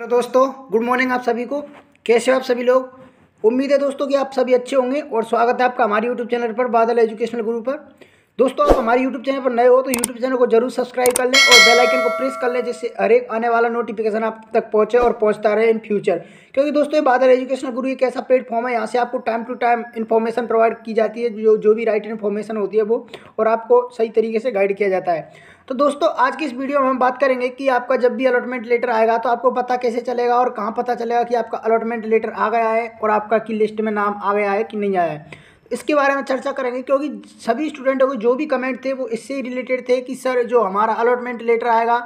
hello दोस्तों good morning आप सभी को कैसे हो आप सभी लोग उम्मीद है दोस्तों कि आप सभी अच्छे होंगे और स्वागत है आपका हमारे यूट्यूब चैनल पर बादल एजुकेशनल गुरु पर दोस्तों आप हमारे YouTube चैनल पर नए हो तो YouTube चैनल को जरूर सब्सक्राइब कर लें और बेल आइकन को प्रेस कर लें जिससे हर एक आने वाला नोटिफिकेशन आप तक पहुंचे और पहुंचता रहे इन फ्यूचर क्योंकि दोस्तों ये बादल एजुकेशनल गुरु एक ऐसा प्लेटफॉर्म है यहाँ से आपको time to time information provide की जाती है जो जो भी राइट इन्फॉर्मेशन होती है वो और आपको सही तरीके से गाइड किया जाता है तो दोस्तों आज की इस वीडियो में हम बात करेंगे कि आपका जब भी अलॉटमेंट लेटर आएगा तो आपको पता कैसे चलेगा और कहाँ पता चलेगा कि आपका अलॉटमेंट लेटर आ गया है और आपका की लिस्ट में नाम आ गया है कि नहीं आया है इसके बारे में चर्चा करेंगे क्योंकि सभी स्टूडेंटों के जो भी कमेंट थे वो इससे रिलेटेड थे कि सर जो हमारा अलॉटमेंट लेटर आएगा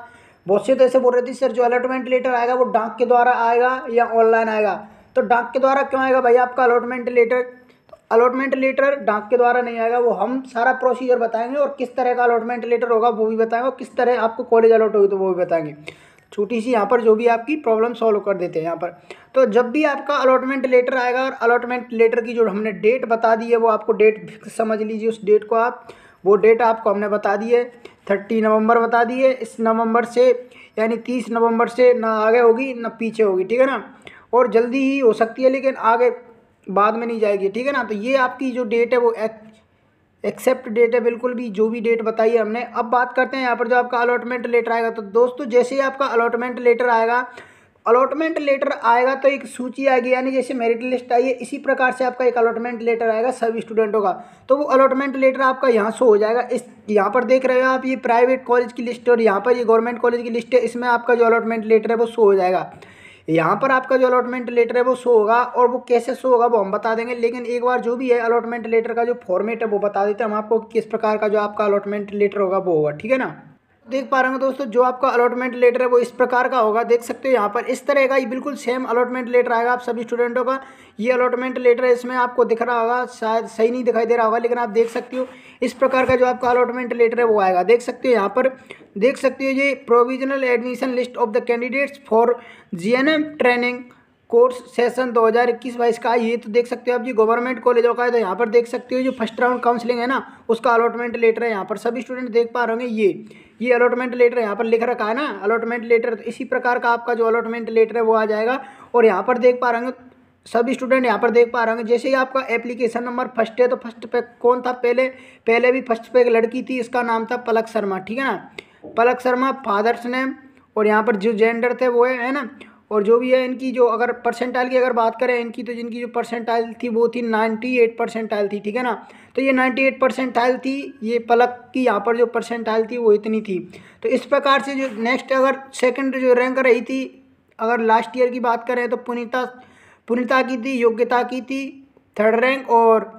बहुत से तो ऐसे बोल रहे थे सर जो अलॉटमेंट लेटर आएगा वो डाक के द्वारा आएगा या ऑनलाइन आएगा तो डाक के द्वारा क्यों आएगा भाई आपका अलॉटमेंट लेटर अलॉटमेंट लेटर डाक के द्वारा नहीं आएगा वो हम सारा प्रोसीजर बताएंगे और किस तरह का अलॉटमेंट लेटर होगा वो भी बताएंगे और किस तरह आपको कॉलेज अलॉट होगी तो वो भी बताएंगे छोटी सी यहाँ पर जो भी आपकी प्रॉब्लम सॉल्व कर देते हैं यहाँ पर तो जब भी आपका अलॉटमेंट लेटर आएगा और अलॉटमेंट लेटर की जो हमने डेट बता दी है वो आपको डेट फिक्स समझ लीजिए उस डेट को आप वो डेट आपको हमने बता दी है थर्टी नवंबर बता दी है इस नवंबर से यानी तीस नवंबर से ना आगे होगी ना पीछे होगी ठीक है ना और जल्दी ही हो सकती है लेकिन आगे बाद में नहीं जाएगी ठीक है ना तो ये आपकी जो डेट है वो एक्सेप्ट डेट है बिल्कुल भी जो भी डेट बताई है हमने अब बात करते हैं यहाँ पर जो आपका अलॉटमेंट लेटर आएगा तो दोस्तों जैसे ही आपका अलॉटमेंट लेटर आएगा अलॉटमेंट लेटर आएगा तो एक सूची आएगी यानी जैसे मेरिट लिस्ट आई है इसी प्रकार से आपका एक अलॉटमेंट लेटर आएगा सब स्टूडेंटों का तो वो अलॉटमेंट लेटर आपका यहाँ से हो जाएगा इस यहाँ पर देख रहे हो आप ये प्राइवेट कॉलेज की लिस्ट और यहाँ पर ये गवर्नमेंट कॉलेज की लिस्ट है इसमें आपका जो अलॉटमेंट लेटर है वो शो हो जाएगा यहाँ पर आपका जो अलॉटमेंट लेटर है वो शो होगा और वो कैसे शो होगा वो हम बता देंगे लेकिन एक बार जो भी है अलॉटमेंट लेटर का जो फॉर्मेट है वो बता देते हैं हम आपको किस प्रकार का जो आपका अलॉटमेंट लेटर होगा वो होगा ठीक है ना देख पा रहे हो दोस्तों जो आपका अलॉटमेंट लेटर है वो इस प्रकार का होगा देख सकते हो यहाँ पर इस तरह का ये बिल्कुल सेम अलॉटमेंट लेटर आएगा आप सभी स्टूडेंटों का ये अलॉटमेंट लेटर है इसमें आपको दिख रहा होगा शायद सही नहीं दिखाई दे रहा होगा लेकिन आप देख सकते हो इस प्रकार का जो आपका अलॉटमेंट लेटर है वो आएगा देख सकते हो यहाँ पर देख सकते हो ये provisional admission list of the candidates for G training course session 2021-22 का ये तो देख सकते हो आप जी गवर्नमेंट कॉलेजों का है तो यहाँ पर देख सकते हो जो फर्स्ट राउंड काउंसलिंग है ना उसका अलॉटमेंट लेटर है यहाँ पर सब स्टूडेंट देख पा रहे होंगे ये ये अलॉटमेंट लेटर यहाँ पर लिख रखा है ना अलॉटमेंट लेटर तो इसी प्रकार का आपका जो अलॉटमेंट लेटर है वो आ जाएगा और यहाँ पर देख पा रहे होंगे सब स्टूडेंट यहाँ पर देख पा रहे होंगे जैसे ही आपका एप्लीकेशन नंबर फर्स्ट है तो फर्स्ट पे कौन था पहले पहले भी फर्स्ट पे एक लड़की थी इसका नाम था पलक शर्मा ठीक है ना पलक शर्मा फादर्स नेम और यहाँ पर जो जेंडर थे वो है ना और जो भी है इनकी जो अगर परसेंटाइल की अगर बात करें इनकी तो जिनकी जो परसेंटाइल थी वो थी नाइन्टी एट परसेंटाइल थी ठीक है ना तो ये नाइन्टी एट परसेंटाइल थी ये पलक की यहाँ पर जो परसेंटाइल थी वो इतनी थी तो इस प्रकार से जो नेक्स्ट अगर सेकंड जो रैंक रही थी अगर लास्ट ईयर की बात करें तो पुनीता पुनीता की थी योग्यता की थी थर्ड रैंक और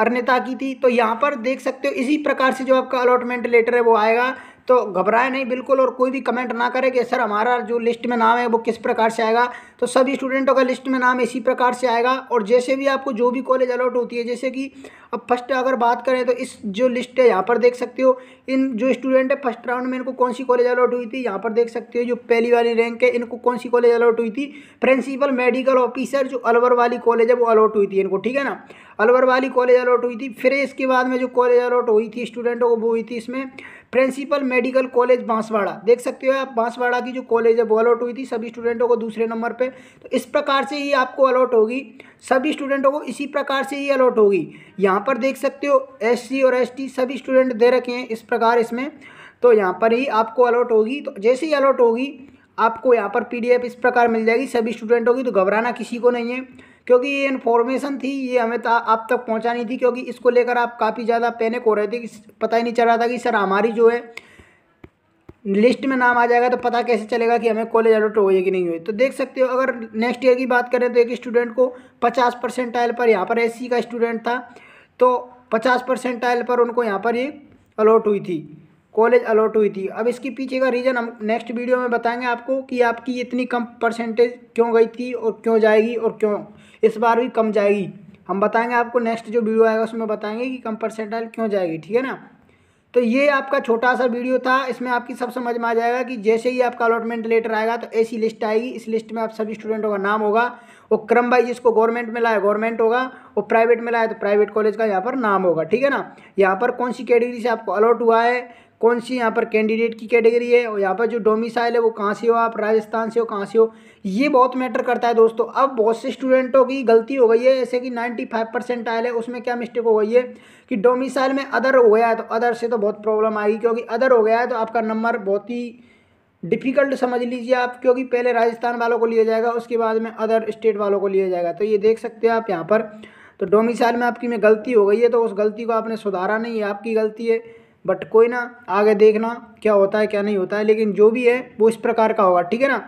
अर्निता की थी तो यहाँ पर देख सकते हो इसी प्रकार से जो आपका अलॉटमेंट लेटर है वो आएगा तो घबराए नहीं बिल्कुल और कोई भी कमेंट ना करे कि सर हमारा जो लिस्ट में नाम है वो किस प्रकार से आएगा तो सभी स्टूडेंटों का लिस्ट में नाम इसी प्रकार से आएगा और जैसे भी आपको जो भी कॉलेज अलॉट होती है जैसे कि अब फर्स्ट अगर बात करें तो इस जो लिस्ट है यहाँ पर देख सकते हो इन जो स्टूडेंट है फर्स्ट राउंड में इनको कौन सी कॉलेज अलॉट हुई थी यहाँ पर देख सकते हो जो पहली वाली रैंक है इनको कौन सी कॉलेज अलॉट हुई थी प्रिंसिपल मेडिकल ऑफिसर जो अलवर वाली कॉलेज है वो अलॉट हुई थी इनको ठीक है ना अलवर वाली कॉलेज अलॉट हुई थी फिर इसके बाद में जो कॉलेज अलॉट हुई थी स्टूडेंटों को वो हुई थी इसमें प्रिंसिपल मेडिकल कॉलेज बांसवाड़ा देख सकते हो आप बांसवाड़ा की जो कॉलेज है वो अलॉट हुई थी सभी स्टूडेंटों को दूसरे नंबर पे तो इस प्रकार से ही आपको अलॉट होगी सभी स्टूडेंटों को इसी प्रकार से ही अलॉट होगी यहाँ पर देख सकते हो एस और एस सभी स्टूडेंट दे रखे हैं इस प्रकार इसमें तो यहाँ पर ही आपको अलॉट होगी तो जैसे ही अलॉट होगी आपको यहाँ पर पीडीएफ इस प्रकार मिल जाएगी सभी स्टूडेंटों की तो घबराना किसी को नहीं है क्योंकि ये इन्फॉर्मेशन थी ये हमें आप तक पहुंचानी थी क्योंकि इसको लेकर आप काफ़ी ज़्यादा पैनिक हो रहे थे कि पता ही नहीं चल रहा था कि सर हमारी जो है लिस्ट में नाम आ जाएगा तो पता कैसे चलेगा कि हमें कॉलेज अलॉट हो कि नहीं हुई तो देख सकते हो अगर नेक्स्ट ईयर की बात करें तो एक स्टूडेंट को पचास परसेंटाइल पर यहाँ पर एस का स्टूडेंट था तो पचास परसेंटाइल पर उनको यहाँ पर ये अलॉट हुई थी कॉलेज अलॉट हुई थी अब इसके पीछे का रीज़न हम नेक्स्ट वीडियो में बताएंगे आपको कि आपकी इतनी कम परसेंटेज क्यों गई थी और क्यों जाएगी और क्यों इस बार भी कम जाएगी हम बताएंगे आपको नेक्स्ट जो वीडियो आएगा उसमें बताएंगे कि कम परसेंटाइल क्यों जाएगी ठीक है ना तो ये आपका छोटा सा वीडियो था इसमें आपकी सब समझ में आ जाएगा कि जैसे ही आपका अलॉटमेंट लेटर आएगा तो ऐसी लिस्ट आएगी इस लिस्ट में आप सभी स्टूडेंटों का नाम होगा और क्रम बाई जिसको गवर्नमेंट में लाया गवर्नमेंट होगा और प्राइवेट में लाया तो प्राइवेट कॉलेज का यहाँ पर नाम होगा ठीक है ना यहाँ पर कौन सी कैटेगरी से आपको अलॉट हुआ है कौन सी यहाँ पर कैंडिडेट की कैटेगरी है और यहाँ पर जो डोमिसाइल है वो कहाँ से हो आप राजस्थान से हो कहाँ से हो ये बहुत मैटर करता है दोस्तों अब बहुत से स्टूडेंटों की गलती हो गई है जैसे कि नाइन्टी फाइव परसेंट आयल है उसमें क्या मिस्टेक हो गई है कि डोमिसाइल में अदर हो गया है तो अदर से तो बहुत प्रॉब्लम आएगी क्योंकि अदर हो गया है तो आपका नंबर बहुत ही डिफ़िकल्ट समझ लीजिए आप क्योंकि पहले राजस्थान वालों को लिया जाएगा उसके बाद में अदर स्टेट वालों को लिया जाएगा तो ये देख सकते हैं आप यहाँ पर तो डोमिसाइल में आपकी में गलती हो गई है तो उस गलती को आपने सुधारा नहीं है आपकी गलती है बट कोई ना आगे देखना क्या होता है क्या नहीं होता है लेकिन जो भी है वो इस प्रकार का होगा ठीक है ना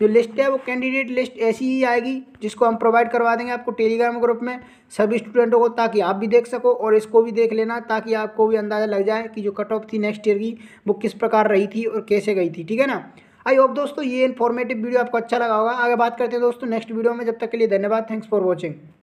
जो लिस्ट है वो कैंडिडेट लिस्ट ऐसी ही आएगी जिसको हम प्रोवाइड करवा देंगे आपको टेलीग्राम ग्रुप में सभी स्टूडेंटों को ताकि आप भी देख सको और इसको भी देख लेना ताकि आपको भी अंदाज़ा लग जाए कि जो कट ऑफ थी नेक्स्ट ईयर की वो किस प्रकार रही थी और कैसे गई थी ठीक है ना आई होप दोस्तों ये इन्फॉर्मेटिव वीडियो आपको अच्छा लगा होगा आगे बात करते हैं दोस्तों नेक्स्ट वीडियो में जब तक के लिए धन्यवाद थैंक्स फॉर वॉचिंग